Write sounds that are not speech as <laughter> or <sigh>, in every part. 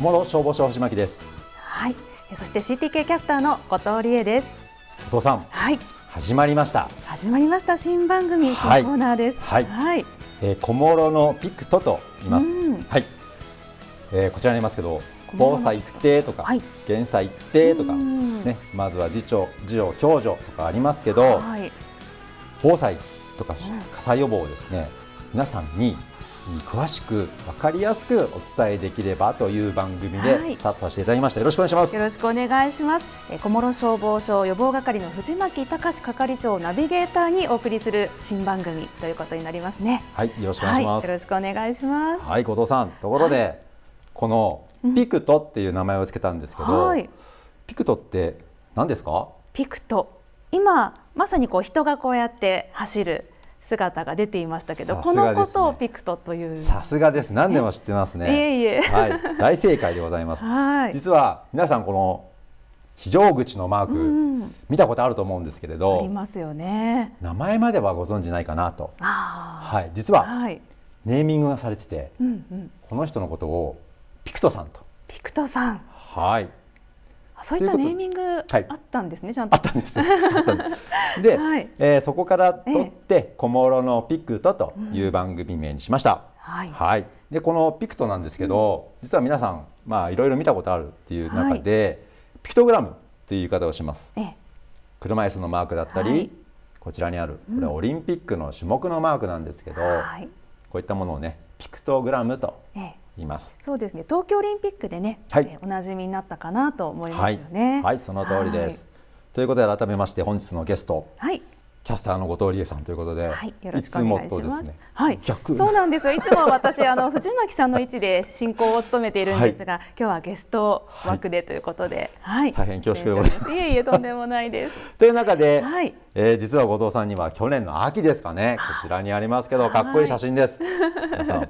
諸消防署星巻ですはいそして CTK キャスターの後藤理恵です後藤さんはい始まりました始まりました新番組新コーナーですはい、はい、えー、小諸のピクトと言います、はい、えー、こちらにいますけど防災育定とか、はい、減災育定とか、ね、まずは次長、次女、共助とかありますけど、はい、防災とか火災予防をですね、皆さんに詳しく分かりやすくお伝えできればという番組でスタートさせていただきました、はい、よろしくお願いしますよろしくお願いします小諸消防署予防係の藤巻隆係長ナビゲーターにお送りする新番組ということになりますねはいよろしくお願いします、はい、よろしくお願いしますはい後藤さんところで、はい、このピクトっていう名前をつけたんですけど、うん、ピクトって何ですかピクト今まさにこう人がこうやって走る姿が出ていましたけど、ね、このことをピクトというさすがです何でも知ってますね <laughs> いえいえ、はい、大正解でございます実は皆さんこの非常口のマーク、うん、見たことあると思うんですけれどありますよね名前まではご存じないかなとはい、実は、はい、ネーミングがされてて、うんうん、この人のことをピクトさんとピクトさんはいそういったネーミングあったんですね、はい、ちゃんと。あったんです。で <laughs> はい、えー、そこから取って「小諸のピクト」という番組名にしました。うん、はい、でこのピクトなんですけど、うん、実は皆さんまあいろいろ見たことあるっていう中で、はい、ピクトグラムという言い方をします。え車椅子のマークだったり、こちらにあるこれはオリンピックの種目のマークなんですけど、うん、こういったものをねピクトグラムとえいます。そうですね。東京オリンピックでね、はい、おなじみになったかなと思いますよね。はい、はい、その通りです。ということで改めまして本日のゲスト、はい、キャスターの後藤理恵さんということで、はい、よろしくお願いします。いすね、はい、逆そうなんですよ。いつも私 <laughs> あの藤巻さんの位置で進行を務めているんですが、はい、今日はゲスト枠でということで、はい、はい、大変恐縮でございます。いえいえとんでもないです。<laughs> という中で、はい、えー、実は後藤さんには去年の秋ですかね、こちらにありますけど、かっこいい写真です。<laughs> 皆さん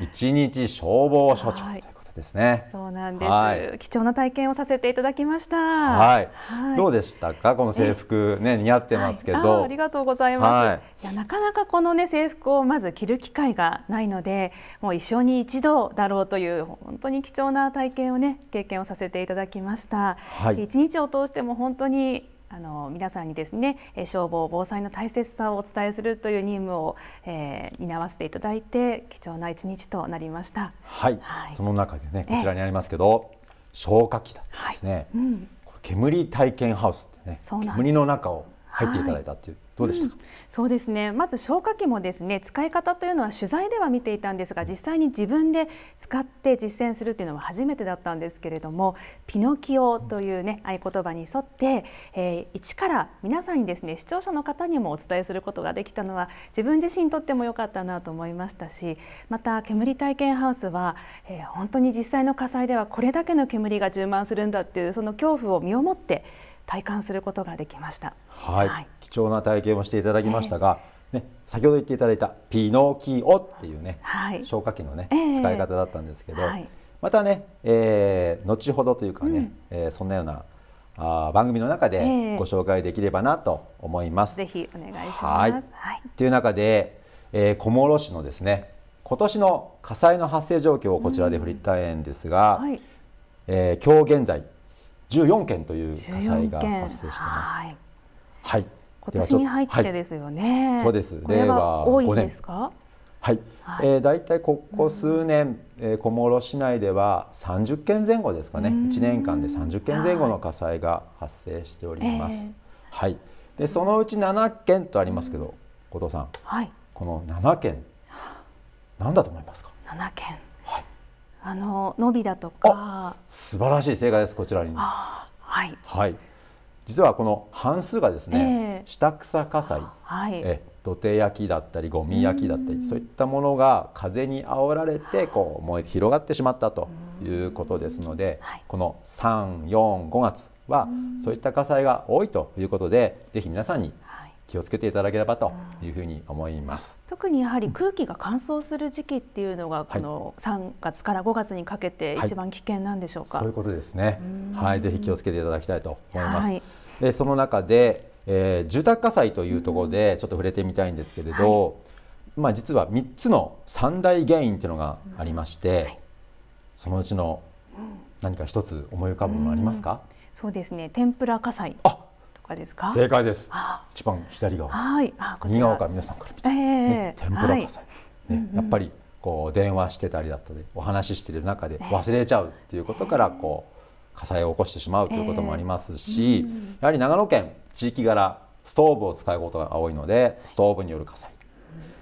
一日消防署長ということですね。そうなんです、はい、貴重な体験をさせていただきました。はい。はい、どうでしたかこの制服ね似合ってますけど、はい、あ。ありがとうございます。いやなかなかこのね制服をまず着る機会がないので、もう一生に一度だろうという本当に貴重な体験をね経験をさせていただきました。一日を通しても本当にあの皆さんにですね消防防災の大切さをお伝えするという任務を、えー、担わせていただいて貴重な一日となりました、はい、はい、その中でねこちらにありますけど消火器だったですね、はいうん、煙体験ハウスってね煙の中を入っていただいたっていう、はいどうでしたか、うん、そうですねまず消火器もですね使い方というのは取材では見ていたんですが実際に自分で使って実践するというのは初めてだったんですけれどもピノキオというね合言葉に沿って、えー、一から皆さんにですね視聴者の方にもお伝えすることができたのは自分自身にとっても良かったなと思いましたしまた煙体験ハウスは、えー、本当に実際の火災ではこれだけの煙が充満するんだっていうその恐怖を身をもって体感することができました、はい、はい、貴重な体験をしていただきましたが、えー、ね、先ほど言っていただいたピノキオっていうね、はい、消火器のね、えー、使い方だったんですけど、はい、またね、えー、後ほどというかね、うん、えー、そんなようなあ番組の中でご紹介できればなと思います。えー、ぜひお願いします。はいという中で、えー、小諸市のですね今年の火災の発生状況をこちらで振りたいんですが、うんはい、えー、今日現在14件という火災が発生しています。はい、はい、今年に入ってですよね。はい、そうです。令和多いですか？はい、はい、えー、だいたいここ数年、うん、えー、小諸市内では30件前後ですかね、う1年間で30件前後の火災が発生しております。はい、でそのうち7件とありますけど、後藤さん、はい、この7件、なんだと思いますか？7件あの伸びだとか素晴らしい正解ですこちらにはい、はい、実はこの半数がですね、えー、下草火災、はい、え土手焼きだったりゴミ焼きだったりそういったものが風にあおられてこう燃え広がってしまったということですので、はい、この345月はそういった火災が多いということでぜひ皆さんに気をつけていただければというふうに思います、特にやはり空気が乾燥する時期っていうのが、この三月から五月にかけて一番危険なんでしょうか、はい、そういうことですねはいぜひ気をつけていただきたいと思います、はい、でその中で、えー、住宅火災というところでちょっと触れてみたいんですけれど、はい、まあ実は三つの三大原因というのがありまして、そのうちの何か一つ思い浮かぶものありますか、そうですね天ぷら火災あかですか正解です一番左側はいあ右側から皆さんから見て、えーね、天ぷら火災、はいね、やっぱりこう電話してたりだったりお話ししてる中で忘れちゃうっていうことからこう火災を起こしてしまうということもありますし、えーやはり長野県地域柄ストーブを使うことが多いのでストーブによる火災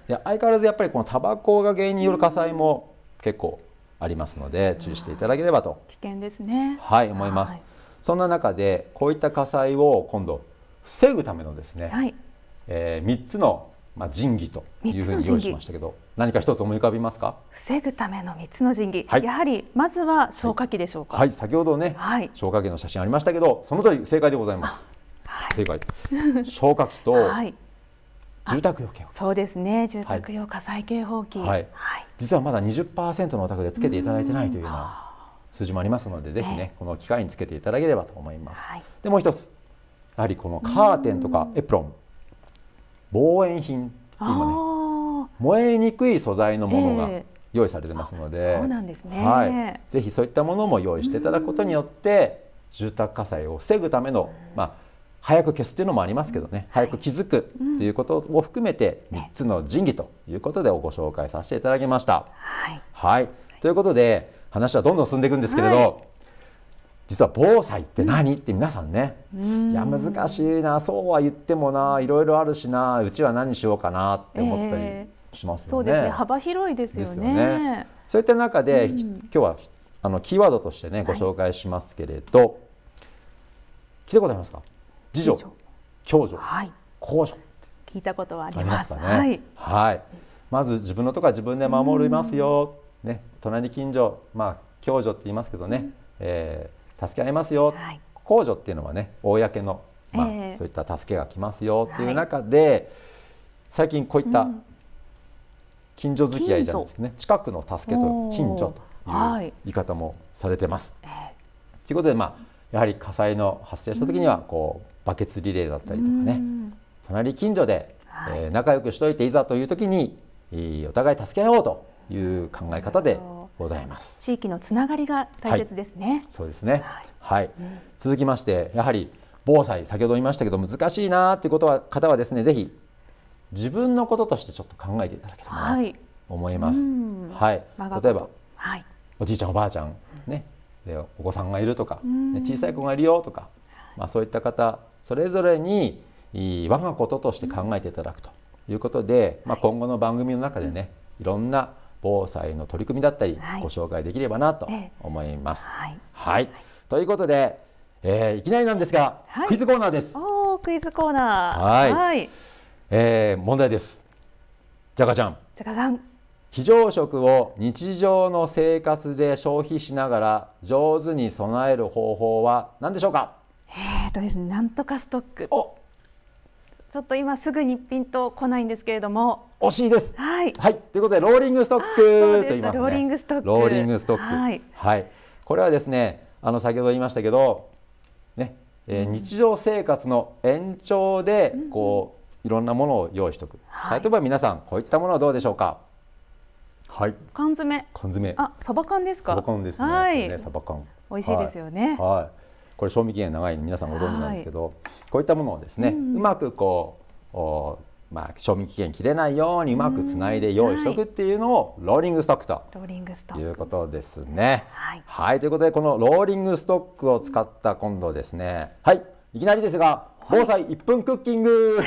で相変わらずやっぱりこのタバコが原因による火災も結構ありますので注意していただければと危険ですねはい思います。はいそんな中でこういった火災を今度防ぐためのですね、はい、えー、3つのまあ神器というふうに用意しましたけど何か一つ思い浮かびますか防ぐための3つの神器、はい、やはりまずは消火器でしょうか、はい、はい、先ほどね、はい、消火器の写真ありましたけどその通り正解でございます、はい、正解消火器と住宅用警報そうですね住宅用火災警報器、はい実はまだ20%のお宅でつけていただいてないというのは数字もありますので、ぜひね、この機会につけていただければと思います。はい、で、もう一つ、やはりこのカーテンとかエプロン、防炎品って今ね、燃えにくい素材のものが用意されてますので、えー、そうなんですね、はい、ぜひそういったものも用意していただくことによって、住宅火災を防ぐための、まあ、早く消すというのもありますけどね、早く気づくということを含めて3つの神器ということでご紹介させていただきました。はい、はい、ということで話はどんどん進んでいくんですけれど、はい、実は防災って何、うん、って皆さんね、いや難しいなそうは言ってもないろいろあるしなうちは何しようかなって思ったりしますよね。えー、そうですね幅広いですよね、ね、そういった中で、うん、今日はあのキーワードとしてねご紹介しますけれど、はい、聞いたことありますか次女、共助、はい、公助聞いたことはあります、ね、はい、はい、まず自分のとか自分で守りますよ、うんね、隣近所、まあ、共助って言いますけどね、うん、えー、助け合いますよ、はい、公助っていうのはね公の、まあ、えー、そういった助けが来ますよっていう中で、はい、最近こういった近所付き合いじゃないですね近くの助けと近所という言い方もされてます。と、はい、いうことで、まあ、やはり火災の発生した時にはこう、うん、バケツリレーだったりとかね、うん、隣近所で、えー、仲良くしといていざという時にお互い助け合おうという考え方でございます。地域のつながりが大切ですね。はい、そうですね。はい、うん、続きましてやはり防災先ほど言いましたけど難しいなあっていうことは方はですねぜひ自分のこととしてちょっと考えていただければなと思います。はい。はい、例えば、はい、おじいちゃんおばあちゃんね、でお子さんがいるとか、ね、小さい子がいるよとか、まあそういった方それぞれに我がこととして考えていただくということで、まあ今後の番組の中でね、いろんな防災の取り組みだったり、ご紹介できればなと思います。はい、はい、ということで、えー、いきなりなんですが、はい、クイズコーナーです。おおクイズコーナー。はいはい、えー、問題です。じゃかちゃん。じゃかさん。非常食を日常の生活で消費しながら上手に備える方法は何でしょうか。えっとですね、なんとかストック。お、ちょっと今すぐにピンと来ないんですけれども。惜しいです。はい。はい、ということで、ローリングストックと言います、ね、ローリングストック。ローリングストック。はい。はい、これはですね、あの先ほど言いましたけど。ね、えー、日常生活の延長で、こう、いろんなものを用意しておく。はい、例えば、皆さん、こういったものはどうでしょうか。はい。缶詰。缶詰。あ、サバ缶ですか。サバ缶ですね。はい。ね、サバ缶。美味しいですよね。はい、はいこれ賞味期限長いの皆さんご存知なんですけど、はい、こういったものをですね、うん、うまくこうまあ、賞味期限切れないようにうまくつないで用意しておくっていうのをローリングストックということですね。はい、はい、ということでこのローリングストックを使った今度ですねはいいきなりですが「防災1分クッキング」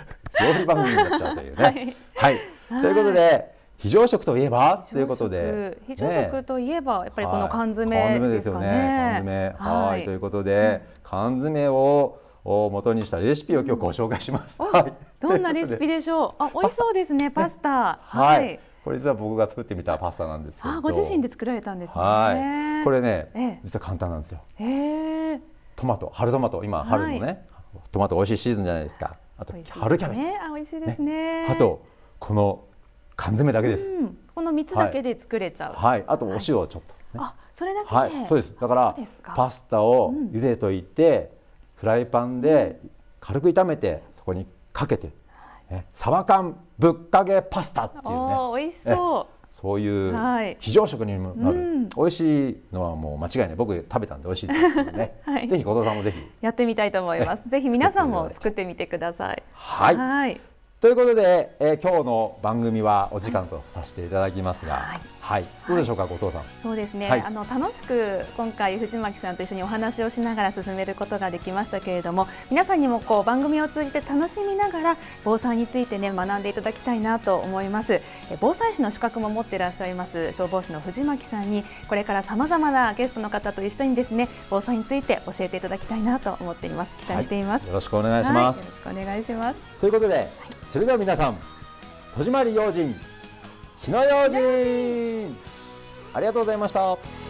<laughs> <laughs> 料理番組になっちゃうというね。はい、はい、ということで非常食といえばということで非常食といえば、やっぱりこの缶詰ですかね。缶詰はいということで、缶詰をを元にしたレシピを今日ご紹介します。はい、どんなレシピでしょう。あ、美味しそうですね、パスタ。はい。これ実は僕が作ってみたパスタなんですあ、ご自身で作られたんですはい。これね、実は簡単なんですよ。トマト、春トマト、今春のね、トマト美味しいシーズンじゃないですか。あと春キャベツ。ね、あ、美味しいですね。あとこの缶詰だけです、この三つだけで作れちゃう、はい、はい、あとお塩をちょっと、ね、あそれだけ、はい、そうですだからパスタを茹でといて、うん、フライパンで軽く炒めてそこにかけて、え、サバ缶ぶっかけパスタっていうねおいしそうそういう非常食にもなる、はいうん、美味しいのはもう間違いない僕食べたんで美味しいですね、<laughs> はい、ぜひ後藤さんもぜひやってみたいと思いますぜひ皆さんも作ってみてくださいはいということで、えー、今日の番組はお時間とさせていただきますが、はいはい、どうでしょうか、後藤さん。そうですね、あの楽しく今回藤巻さんと一緒にお話をしながら進めることができましたけれども、皆さんにもこう番組を通じて楽しみながら防災についてね学んでいただきたいなと思います。防災士の資格も持っていらっしゃいます消防士の藤巻さんにこれからさまざまなゲストの方と一緒にですね防災について教えていただきたいなと思っています。期待しています。はい、よろしくお願いします、はい、よろしくお願いします。ということで、それでは皆さん戸締まり用心。火の用心ありがとうございました